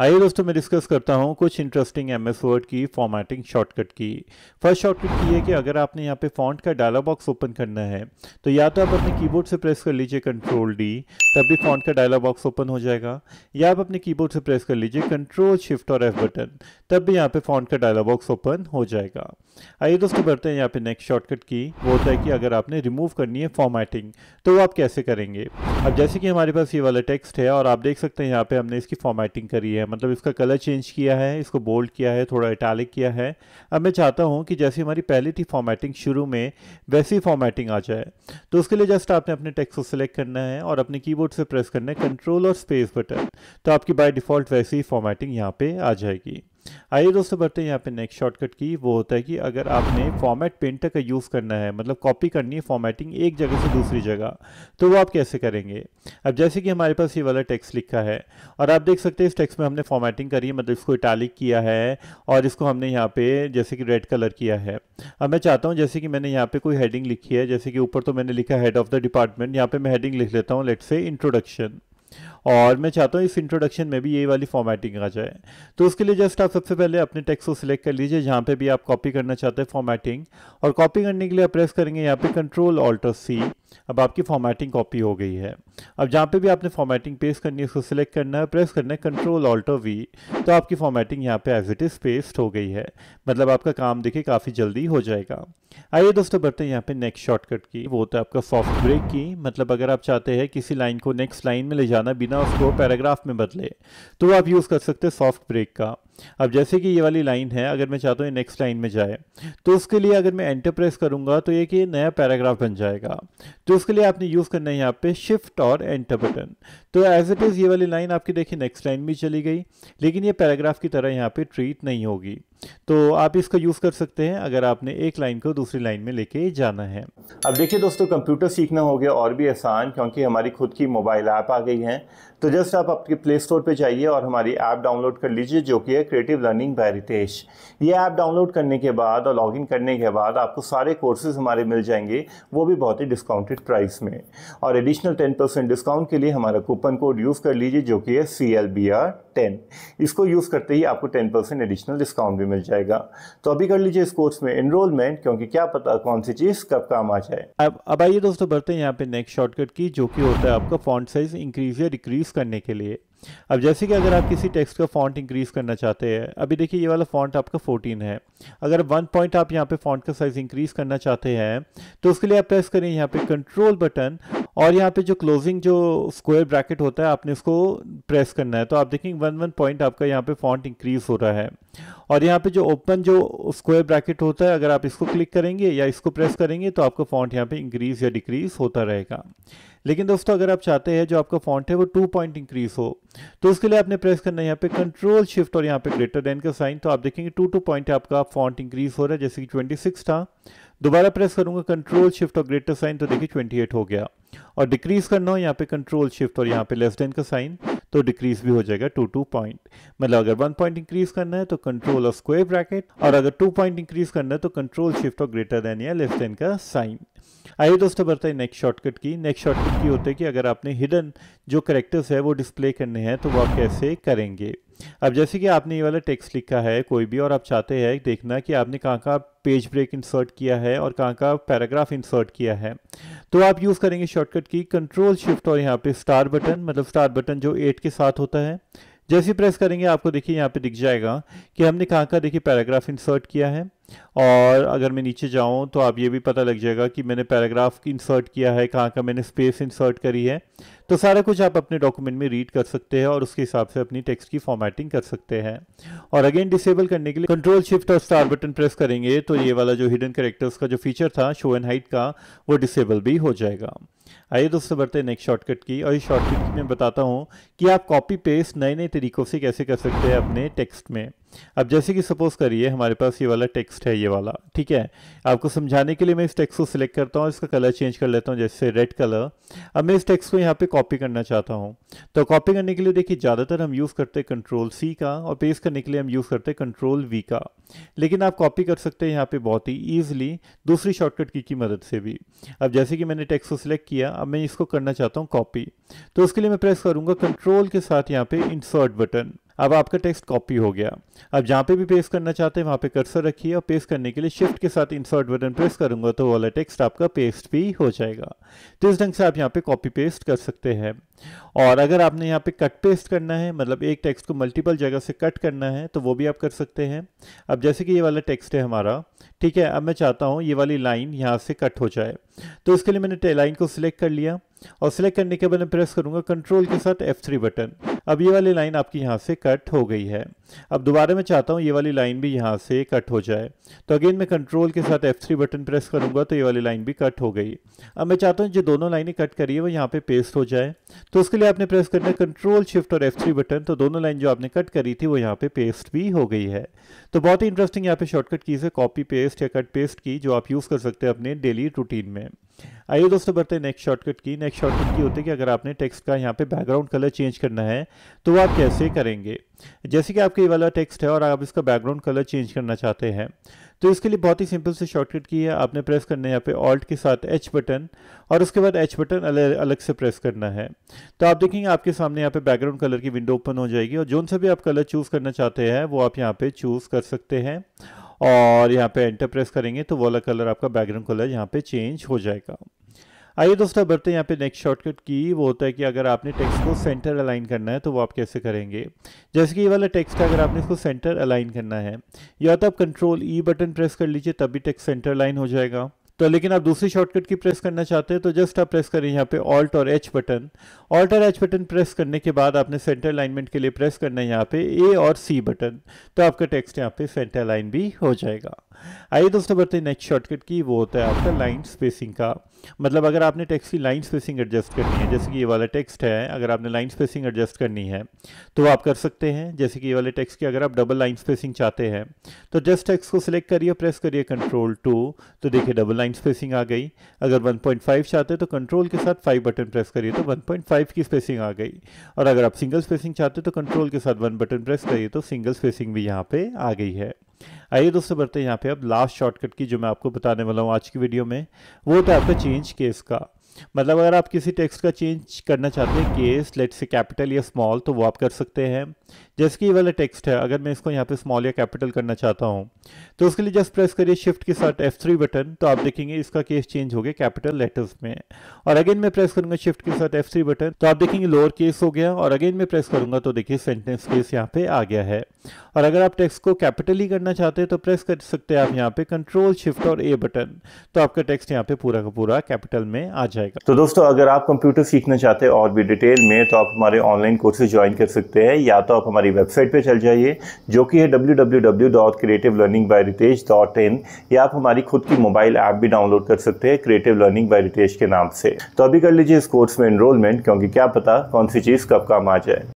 आइए दोस्तों मैं डिस्कस करता हूँ कुछ इंटरेस्टिंग एम एस वर्ड की फॉर्मेटिंग शॉर्टकट की फर्स्ट शॉर्टकट की है कि अगर आपने यहाँ पे फॉन्ट का डायलॉग बॉक्स ओपन करना है तो या तो आप अपने कीबोर्ड से प्रेस कर लीजिए कंट्रोल डी तब भी फॉन्ट का डायलॉग बॉक्स ओपन हो जाएगा या आप अपने कीबोर्ड से प्रेस कर लीजिए कंट्रोल शिफ्ट और एफ बटन तब भी यहाँ पे फॉन्ट का डायलॉग बॉक्स ओपन हो जाएगा आइए दोस्तों बढ़ते हैं यहाँ पे नेक्स्ट शॉर्टकट की वो होता है कि अगर आपने रिमूव करनी है फॉर्मेटिंग तो वो आप कैसे करेंगे अब जैसे कि हमारे पास ये वाला टेक्स्ट है और आप देख सकते हैं यहाँ पे हमने इसकी फॉर्मेटिंग करी है मतलब इसका कलर चेंज किया है इसको बोल्ड किया है थोड़ा इटैलिक किया है अब मैं चाहता हूँ कि जैसी हमारी पहली थी फॉर्मेटिंग शुरू में वैसी फॉर्मेटिंग आ जाए तो उसके लिए जस्ट आपने अपने टेक्स को सिलेक्ट करना है और अपने की से प्रेस करना है कंट्रोल और स्पेस बटन तो आपकी बाय डिफ़ॉल्ट वैसी फॉर्मेटिंग यहाँ पर आ जाएगी आइए दोस्तों बढ़ते हैं यहाँ पे नेक्स्ट शॉर्टकट की वो होता है कि अगर आपने फॉर्मेट पेंटर का यूज़ करना है मतलब कॉपी करनी है फॉर्मेटिंग एक जगह से दूसरी जगह तो वो आप कैसे करेंगे अब जैसे कि हमारे पास ये वाला टेक्स्ट लिखा है और आप देख सकते हैं इस टेक्स्ट में हमने फॉर्मेटिंग करी है मतलब इसको इटालिक किया है और इसको हमने यहाँ पे जैसे कि रेड कलर किया है अब मैं चाहता हूँ जैसे कि मैंने यहाँ पे कोई हेडिंग लिखी है जैसे कि ऊपर तो मैंने लिखा हैड ऑफ द डिपार्टमेंट यहाँ पे मैं हेडिंग लिख लेता हूँ लेट से इंट्रोडक्शन और मैं चाहता हूँ इस इंट्रोडक्शन में भी ये वाली फॉर्मेटिंग आ जाए तो उसके लिए जस्ट आप सबसे पहले अपने टेक्स को सिलेक्ट कर लीजिए जहाँ पे भी आप कॉपी करना चाहते हैं फॉर्मेटिंग और कॉपी करने के लिए आप प्रेस करेंगे यहाँ पे कंट्रोल ऑल्टर सी अब आपकी फॉर्मेटिंग कॉपी हो गई है अब जहाँ पे भी आपने फॉर्मेटिंग पेस्ट करनी है उसको सिलेक्ट करना है प्रेस करना है कंट्रोल ऑल्टर वी तो आपकी फॉर्मेटिंग यहाँ पे एज इट इज़ पेस्ट हो गई है मतलब आपका काम देखिए काफ़ी जल्दी हो जाएगा आइए दोस्तों बढ़ते हैं यहाँ पे नेक्स्ट शॉर्टकट की वो होता है आपका सॉफ्ट ब्रेक की मतलब अगर आप चाहते हैं किसी लाइन को नेक्स्ट लाइन में ले जाना बिना बिना उसको पैराग्राफ में बदले तो आप यूज़ कर सकते हैं सॉफ्ट ब्रेक का अब जैसे कि ये वाली लाइन है अगर मैं चाहता हूँ नेक्स्ट लाइन में जाए तो उसके लिए अगर मैं एंटर प्रेस करूँगा तो ये कि नया पैराग्राफ बन जाएगा तो उसके लिए आपने यूज़ करना है यहाँ पे शिफ्ट और एंटर बटन तो एज इट इज़ ये वाली लाइन आपकी देखिए नेक्स्ट लाइन में चली गई लेकिन ये पैराग्राफ की तरह यहाँ पर ट्रीट नहीं होगी तो आप इसका यूज़ कर सकते हैं अगर आपने एक लाइन को दूसरी लाइन में लेके जाना है अब देखिए दोस्तों कंप्यूटर सीखना हो गया और भी आसान क्योंकि हमारी खुद की मोबाइल ऐप आ गई हैं तो जस्ट आप आपके प्ले स्टोर पर जाइए और हमारी ऐप डाउनलोड कर लीजिए जो कि है क्रिएटिव लर्निंग बाय रितेश ये ऐप डाउनलोड करने के बाद और लॉगिन करने के बाद आपको सारे कोर्सेज हमारे मिल जाएंगे वो भी बहुत ही डिस्काउंटेड प्राइस में और एडिशनल टेन परसेंट डिस्काउंट के लिए हमारा कूपन कोड यूज़ कर लीजिए जो कि है C L B R ten इसको यूज़ करते ही आपको टेन परसेंट एडिशनल डिस्काउंट भी मिल जाएगा तो अभी कर लीजिए इस कोर्स में इनरोलमेंट क्योंकि क्या पता कौन सी चीज़ कब काम आ जाए अब अब आइए दोस्तों बढ़ते हैं यहाँ पे नेक्स्ट शॉर्टकट की जो कि होता है आपका फॉन्ट साइज इंक्रीज या डिक्रीज इंक्रीज़ करने के लिए अब जैसे कि अगर आप किसी टेक्स्ट का फॉन्ट इंक्रीज़ करना चाहते हैं अभी देखिए ये वाला फॉन्ट आपका 14 है अगर वन पॉइंट आप यहाँ पे फॉन्ट का साइज़ इंक्रीज़ करना चाहते हैं तो उसके लिए आप प्रेस करें यहाँ पे कंट्रोल बटन और यहाँ पे जो क्लोजिंग जो स्क्वायर ब्रैकेट होता है आपने उसको प्रेस करना है तो आप देखेंगे वन वन पॉइंट आपका यहाँ पे फॉन्ट इंक्रीज हो रहा है और यहाँ पे जो ओपन जो स्क्वायर ब्रैकेट होता है अगर आप इसको क्लिक करेंगे या इसको प्रेस करेंगे तो आपका फॉन्ट यहाँ पे इंक्रीज या डिक्रीज होता रहेगा लेकिन दोस्तों अगर आप चाहते हैं जो आपका फॉन्ट है वो टू पॉइंट इंक्रीज हो तो उसके लिए आपने प्रेस करना है यहाँ पे कंट्रोल शिफ्ट और यहाँ पे ग्रेटर देन का साइन तो आप देखेंगे टू टू पॉइंट आपका फॉन्ट इंक्रीज हो रहा है जैसे कि ट्वेंटी सिक्स था दोबारा प्रेस करूंगा कंट्रोल शिफ्ट और ग्रेटर साइन तो देखिए 28 हो गया और डिक्रीज करना हो यहाँ पे कंट्रोल शिफ्ट और यहाँ पे लेस देन का साइन तो डिक्रीज भी हो जाएगा टू टू पॉइंट मतलब अगर वन पॉइंट इंक्रीज करना है तो कंट्रोल और स्क्वेयर ब्रैकेट और अगर टू पॉइंट इंक्रीज करना है तो कंट्रोल शिफ्ट और ग्रेटर देन या लेस देन का साइन आइए दोस्तों बढ़ते हैं नेक्स्ट शॉर्टकट की नेक्स्ट शॉर्टकट की होते हैं कि अगर आपने हिडन जो करेक्टर्स है वो डिस्प्ले करने हैं तो वो आप कैसे करेंगे अब जैसे कि आपने ये वाला टेक्स्ट लिखा है कोई भी और आप चाहते हैं देखना कि आपने कहाँ कहाँ पेज ब्रेक इंसर्ट किया है और कहाँ कहाँ पैराग्राफ इंसर्ट किया है तो आप यूज़ करेंगे शॉर्टकट की कंट्रोल शिफ्ट और यहाँ पे स्टार बटन मतलब स्टार बटन जो एट के साथ होता है जैसे प्रेस करेंगे आपको देखिए यहाँ पे दिख जाएगा कि हमने कहाँ का देखिए पैराग्राफ इंसर्ट किया है और अगर मैं नीचे जाऊँ तो आप ये भी पता लग जाएगा कि मैंने पैराग्राफ इंसर्ट किया है कहाँ का मैंने स्पेस इंसर्ट करी है तो सारा कुछ आप अपने डॉक्यूमेंट में रीड कर सकते हैं और उसके हिसाब से अपनी टेक्स्ट की फॉर्मेटिंग कर सकते हैं और अगेन डिसेबल करने के लिए कंट्रोल शिफ्ट और स्टार बटन प्रेस करेंगे तो ये वाला जो हिडन करेक्टर्स का जो फीचर था शो एंड हाइट का वो डिसेबल भी हो जाएगा आइए दोस्तों बढ़ते हैं नेक्स्ट शॉर्टकट की और इस शॉर्टकट में बताता हूँ कि आप कॉपी पेस्ट नए नए तरीक़ों से कैसे कर सकते हैं अपने टेक्स्ट में अब जैसे कि सपोज करिए हमारे पास ये वाला टेक्स्ट है ये वाला ठीक है आपको समझाने के लिए मैं इस टेक्स्ट को सिलेक्ट करता हूँ इसका कलर चेंज कर लेता हूँ जैसे रेड कलर अब मैं इस टेक्स्ट को यहाँ पे कॉपी करना चाहता हूँ तो कॉपी करने के लिए देखिए ज़्यादातर हम यूज़ करते हैं कंट्रोल सी का और पेस्ट करने के लिए हम यूज़ करते हैं कंट्रोल वी का लेकिन आप कॉपी कर सकते हैं यहाँ पे बहुत ही ईजिली दूसरी शॉर्टकट की की मदद से भी अब जैसे कि मैंने टेक्स को सिलेक्ट किया अब मैं इसको करना चाहता हूँ कॉपी तो उसके लिए मैं प्रेस करूँगा कंट्रोल के साथ यहाँ पे इंसर्ट बटन अब आपका टेक्स्ट कॉपी हो गया अब जहाँ पे भी पेस्ट करना चाहते हैं वहाँ पे कर्सर रखिए और पेस्ट करने के लिए शिफ्ट के साथ इंसर्ट बटन प्रेस करूँगा तो वाला टेक्स्ट आपका पेस्ट भी हो जाएगा तो इस ढंग से आप यहाँ पे कॉपी पेस्ट कर सकते हैं और अगर आपने यहाँ पे कट पेस्ट करना है मतलब एक टेक्स्ट को मल्टीपल जगह से कट करना है तो वो भी आप कर सकते हैं अब जैसे कि ये वाला टेक्स्ट है हमारा ठीक है अब मैं चाहता हूँ ये वाली लाइन यहाँ से कट हो जाए तो इसके लिए मैंने लाइन को सिलेक्ट कर लिया और सिलेक्ट करने के बाद मैं प्रेस करूँगा कंट्रोल के साथ F3 बटन अब ये वाली लाइन आपकी यहाँ से कट हो गई है अब दोबारा मैं चाहता हूँ ये वाली लाइन भी यहाँ से कट हो जाए तो अगेन मैं कंट्रोल के साथ F3 बटन प्रेस करूँगा तो ये वाली लाइन भी कट हो गई अब मैं चाहता हूँ जो दोनों लाइनें कट करी है वो यहाँ पे पेस्ट हो जाए तो उसके लिए आपने प्रेस करना है कंट्रोल शिफ्ट और F3 बटन तो दोनों लाइन जो आपने कट करी थी वो यहाँ पे पेस्ट भी हो गई है तो बहुत ही इंटरेस्टिंग यहाँ पे शॉर्टकट कीज़ है कॉपी पेस्ट या कट पेस्ट की जो आप यूज़ कर सकते हैं अपने डेली रूटीन में आइए दोस्तों बढ़ते हैं नेक्स्ट शॉर्टकट की नेक्स्ट शॉर्टकट की होती है कि अगर आपने टेक्स्ट का यहाँ पे बैकग्राउंड कलर चेंज करना है तो आप कैसे करेंगे जैसे कि आपके ये वाला टेक्स्ट है और आप इसका बैकग्राउंड कलर चेंज करना चाहते हैं तो इसके लिए बहुत ही सिंपल से शॉर्टकट की है आपने प्रेस करना है यहाँ पे ऑल्ट के साथ एच बटन और उसके बाद एच बटन अलग अलग से प्रेस करना है तो आप देखेंगे आपके सामने यहाँ पे बैकग्राउंड कलर की विंडो ओपन हो जाएगी और जो सा भी आप कलर चूज़ करना चाहते हैं वो आप यहाँ पे चूज़ कर सकते हैं और यहाँ पे एंटर प्रेस करेंगे तो वाला कलर आपका बैकग्राउंड कलर यहाँ पे चेंज हो जाएगा आइए दोस्तों बढ़ते हैं यहाँ पे नेक्स्ट शॉर्टकट की वो होता है कि अगर आपने टेक्स्ट को सेंटर अलाइन करना है तो वो आप कैसे करेंगे जैसे कि ये वाला टेक्स्ट अगर आपने इसको सेंटर अलाइन करना है या तो आप कंट्रोल ई बटन प्रेस कर लीजिए तभी टेक्स्ट सेंटर अलाइन हो जाएगा तो लेकिन आप दूसरी शॉर्टकट की प्रेस करना चाहते हैं तो जस्ट आप प्रेस करें यहाँ पे ऑल्ट और एच बटन ऑल्ट और एच बटन प्रेस करने के बाद आपने सेंटर अलाइनमेंट के लिए प्रेस करना है यहाँ पे ए और सी बटन तो आपका टेक्स्ट यहाँ पे सेंटर लाइन भी हो जाएगा आइए दोस्तों बढ़ते हैं नेक्स्ट शॉर्टकट की वो होता है आपका लाइन स्पेसिंग का मतलब अगर आपने टेक्स्ट की लाइन स्पेसिंग एडजस्ट करनी है जैसे कि ये वाला टेक्स्ट है अगर आपने लाइन स्पेसिंग एडजस्ट करनी है तो आप कर सकते हैं जैसे कि ये वाले टेक्स्ट की अगर आप डबल लाइन स्पेसिंग चाहते हैं तो जस्ट टेक्स्ट को सिलेक्ट करिए प्रेस करिए कंट्रोल टू तो देखिए डबल लाइन स्पेसिंग आ गई अगर 1.5 चाहते तो कंट्रोल के साथ 5 बटन प्रेस करिए तो 1.5 की स्पेसिंग आ गई और अगर आप सिंगल स्पेसिंग चाहते तो कंट्रोल के साथ वन बटन प्रेस करिए तो सिंगल स्पेसिंग भी यहाँ पे आ गई है आइए दोस्तों बढ़ते हैं यहाँ पे अब लास्ट शॉर्टकट की जो मैं आपको बताने वाला हूँ आज की वीडियो में वो होता है आपका चेंज केस का मतलब अगर आप किसी टेक्स्ट का चेंज करना चाहते हैं केस लेट से कैपिटल या स्मॉल तो वो आप कर सकते हैं जैसे कि ये वाला टेक्स्ट है अगर मैं इसको यहाँ पे स्मॉल या कैपिटल करना चाहता हूँ तो उसके लिए जस्ट प्रेस करिए शिफ्ट के साथ एफ थ्री बटन तो आप देखेंगे इसका केस चेंज हो गया कैपिटल लेटर्स में और अगेन मैं प्रेस करूंगा शिफ्ट के साथ एफ थ्री बटन तो आप देखेंगे लोअर केस हो गया और अगेन मैं प्रेस करूंगा तो देखिए सेंटेंस केस यहाँ पे आ गया है और अगर आप टेक्स्ट को कैपिटल ही करना चाहते हैं तो प्रेस कर सकते हैं आप यहाँ पे कंट्रोल शिफ्ट और ए बटन तो आपका टेक्स्ट यहाँ पे पूरा का पूरा कैपिटल में आ जाएगा तो दोस्तों अगर आप कंप्यूटर सीखना चाहते हैं और भी डिटेल में तो आप हमारे ऑनलाइन कोर्सेज ज्वाइन कर सकते हैं या तो आप हमारी हमारी वेबसाइट पे चल जाइए जो कि है W W W dot creative learning by Ritesh dot in या आप हमारी खुद की मोबाइल ऐप भी डाउनलोड कर सकते हैं क्रिएटिव लर्निंग बाय रितेश के नाम से तो अभी कर लीजिए इस कोर्स में एनरोलमेंट क्योंकि क्या पता कौन सी चीज़ कब काम आ जाए